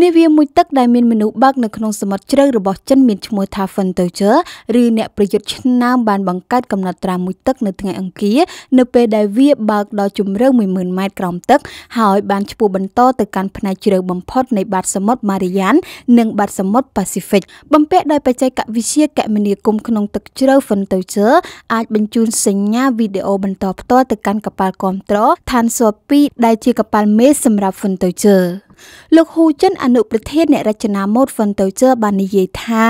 នាវាមួយទឹកដែលមានមនុស្សបើកនៅក្នុងសមុទ្រជ្រៅរបស់ចិនមានឈ្មោះថា Fun Tour ឬអ្នកប្រយុទ្ធឆ្នាំបានបង្កើតកំណត់ត្រាមួយទឹកនៅថ្ងៃអង្គារនៅពេលដែលវាបើកដល់ជម្រៅ10000ម៉ែត្រក្រោមទឹកហើយបានឈ្មោះបន្តទៅកាន់ផ្នែកជ្រៅបំផុតនៃបាតសមុទ្រ Marian និងបាតសមុទ្រ Pacific បំពាក់ដោយបច្ចេកវិទ្យាកមនាគមន៍ក្នុងទឹកជ្រៅ Fun Tour អាចបញ្ជូនសញ្ញាវីដេអូបន្តផ្ទាល់ទៅកាន់កប៉ាល់គាំទ្រឋានសួរ2ដែលជាកប៉ាល់មេសម្រាប់ Fun Tour លោកហ៊ូចិន អនុប្រធានអ្នករចនាម៉ូដ Frontier បាននិយាយថា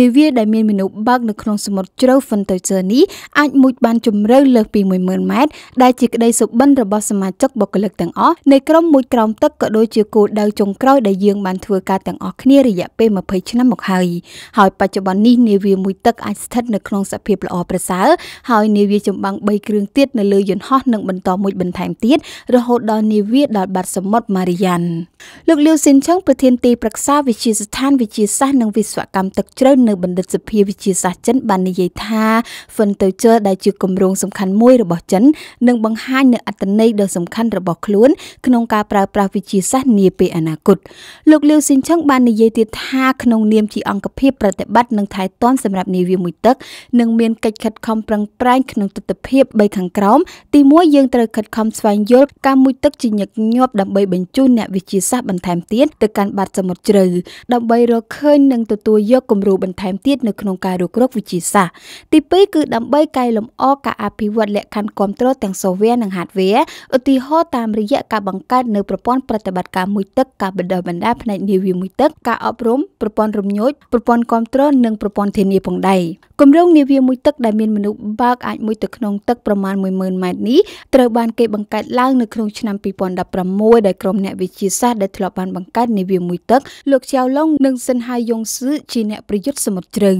នាវាដែលមានមនុស្សបើកនៅក្នុងសមុទ្រជ្រៅ Frontier នេះអាចមុជបានជម្រៅលើសពី10000ម៉ែត្រដែលជាក្តីសុបិនរបស់សមាជិកបុគ្គលិកទាំងអស់នៃក្រុមមួយក្រោមទឹកក៏ដូចជាគោលដៅចុងក្រោយដែលយើងបានធ្វើការទាំងអស់គ្នារយៈពេល20ឆ្នាំមកហើយហើយបច្ចុប្បន្ននេះនាវាមួយទឹកអាចស្ថិតនៅក្នុងសភាពល្អប្រសើរហើយនាវាចម្បាំង3គ្រឿងទៀតនៅលើយន្តហោះនឹងបន្តមួយបន្ថែមទៀតរហូតដល់នាវាដល់បាត់សមុទ្រ Marian លោកលាវស៊ីនឆុងប្រធានទីប្រឹក្សាវិទ្យាស្ថានវិទ្យាសាស្ត្រនិងវិស្វកម្មទឹកជ្រៅនៅបណ្ឌិតសភាវិទ្យាសាស្ត្រចិនបាននិយាយថាហ្វិនទៅជើដែលជាគម្រោងសំខាន់មួយរបស់ចិននឹងបង្ហាញនូវអត្តន័យដ៏សំខាន់របស់ខ្លួន ក្នុងការប្រើប្រាស់វិទ្យាសាស្ត្រនាពេលអនាគតលោកលាវស៊ីនឆុងបាននិយាយទៀតថាក្នុងនាមជាអង្គភាពប្រតិបត្តិនិងថែទាំសម្រាប់នាវាមួយទឹកនឹងមានកិច្ចខិតខំប្រឹងប្រែងក្នុងទស្សនវិជ្ជា3ខាងក្រោមទី1យើងត្រូវខិតខំស្វែងយល់ការមួយទឹកជាញឹកញាប់ដើម្បីបញ្ជូនអ្នកវិទ្យាសាស្ត្រទបន្ថែមទៀតទៅកាន់បាតសមុទ្រជ្រៅដើម្បីរកឃើញនិងទទួលយកគំរូបន្ថែមទៀតនៅក្នុងការរុករកវិទ្យាសាស្ត្រទី2គឺដើម្បីកែលម្អការអភិវឌ្ឍលក្ខខណ្ឌគ្រប់គ្រងទាំង software និង hardware ឧទាហរណ៍តាមរយៈការបង្កើតនៅប្រព័ន្ធប្រតិបត្តិការមួយទឹកការបណ្ដុះបណ្ដាលផ្នែកនាវាមួយទឹកការអប់រំប្រព័ន្ធរំញោចប្រព័ន្ធគ្រប់គ្រងនិងប្រព័ន្ធធានាផងដែរគម្រោងនាវាមួយទឹកដែលមានមនុស្សបើកអាចមួយទៅក្នុងទឹកប្រមាណ10000ម៉ែត្រនេះត្រូវបានគេបង្កើតឡើងនៅក្នុងឆ្នាំ2016ដោយក្រុមអ្នកវិទ្យាសាស្ត្រដែលធ្លាប់បានបង្កើតនាវាមួយទឹកលោកចៅឡុងនិងសិនហៃយ៉ុងស៊ឺជាអ្នកប្រយុទ្ធសមុទ្រជ្រៅ